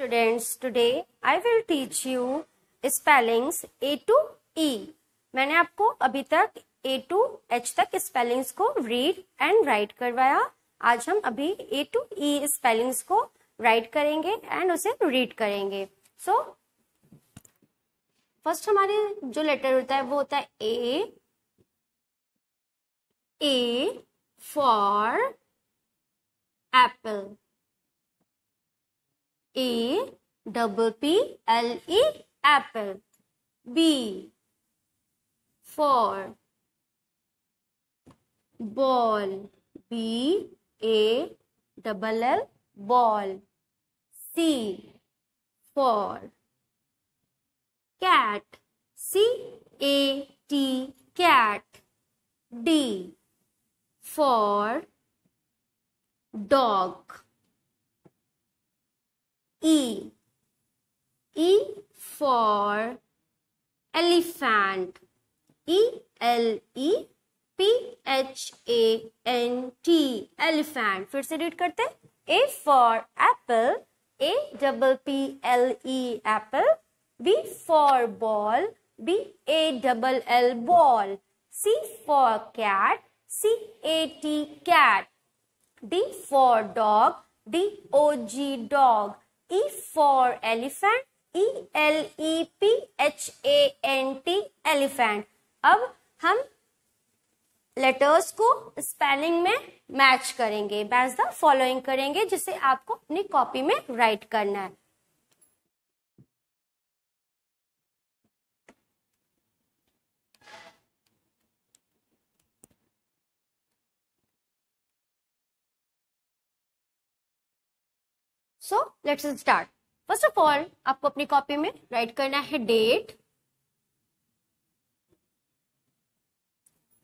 Students today I will teach you spellings A to E मैंने आपको अभी तक ए टू एच तक स्पेलिंग्स को रीड एंड राइट करवाया आज हम अभी ए टू ई स्पेलिंग्स को राइट करेंगे एंड उसे रीड करेंगे सो so, फर्स्ट हमारे जो लेटर होता है वो होता है A for apple A double P L E apple. B for ball. B A double L ball. C for cat. C A T cat. D for dog E. E for elephant. E L E P H A N T elephant. फिर से read करते A for apple. A double P L E apple. B for ball. B A double L ball. C for cat. C A T cat. D for dog. D O G dog. E for elephant, E L E P H A N T elephant. अब हम letters को spelling में match करेंगे match the following करेंगे जिसे आपको अपनी copy में राइट करना है so let's start first of all आपको अपनी कॉपी में राइट करना है date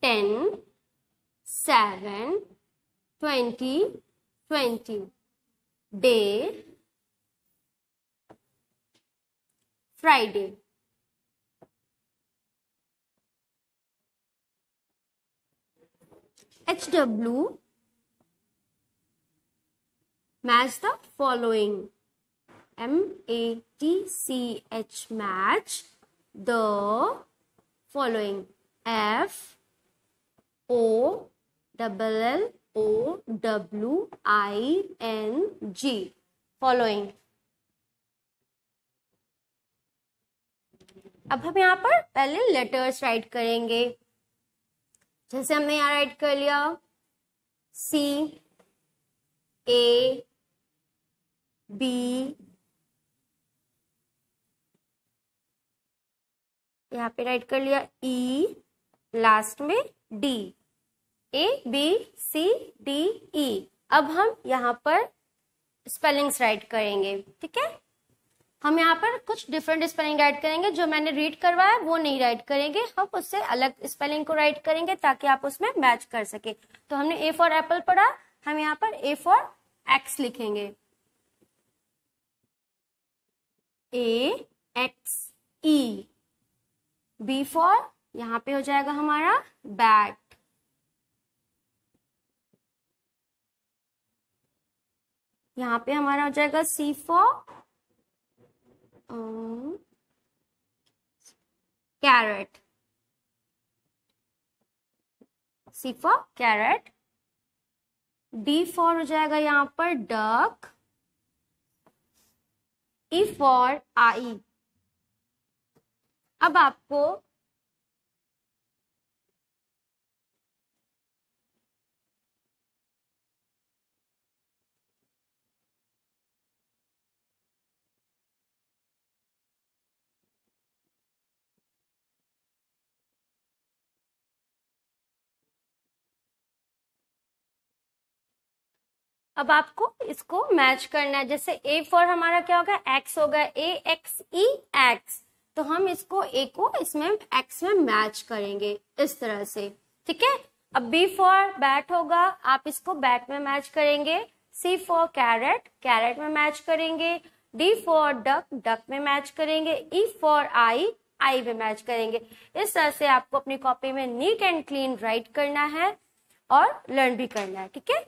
ten seven twenty twenty day Friday H W match the following M A T C H match the following F O double L O W I N G following अब हम यहाँ पर पहले letters right करेंगे जैसे हमने यहां right कर लिया सी ए बी यहाँ पे राइट कर लिया ई e, लास्ट में D A B C D E अब हम यहाँ पर स्पेलिंग्स राइट करेंगे ठीक है हम यहाँ पर कुछ डिफरेंट स्पेलिंग राइट करेंगे जो मैंने रीड करवाया वो नहीं राइट करेंगे हम उससे अलग स्पेलिंग को राइट करेंगे ताकि आप उसमें मैच कर सके तो हमने ए फॉर एप्पल पढ़ा हम यहाँ पर ए फॉर एक्स लिखेंगे A X E B for यहाँ पे हो जाएगा हमारा बैट यहाँ पे हमारा हो जाएगा C for carrot C for carrot D for हो जाएगा यहां पर डक ई फॉर आई अब आपको अब आपको इसको मैच करना है जैसे ए फॉर हमारा क्या होगा एक्स होगा ए एक्स ई एक्स तो हम इसको ए को इसमें एक्स में मैच करेंगे इस तरह से ठीक है अब बी फॉर बैट होगा आप इसको बैट में मैच करेंगे सी फॉर कैरेट कैरेट में मैच करेंगे डी फॉर डक डक में मैच करेंगे ई फॉर आई आई में मैच करेंगे इस तरह से आपको अपनी कॉपी में नीट एंड क्लीन राइट करना है और लर्न भी करना है ठीक है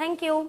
थैंक यू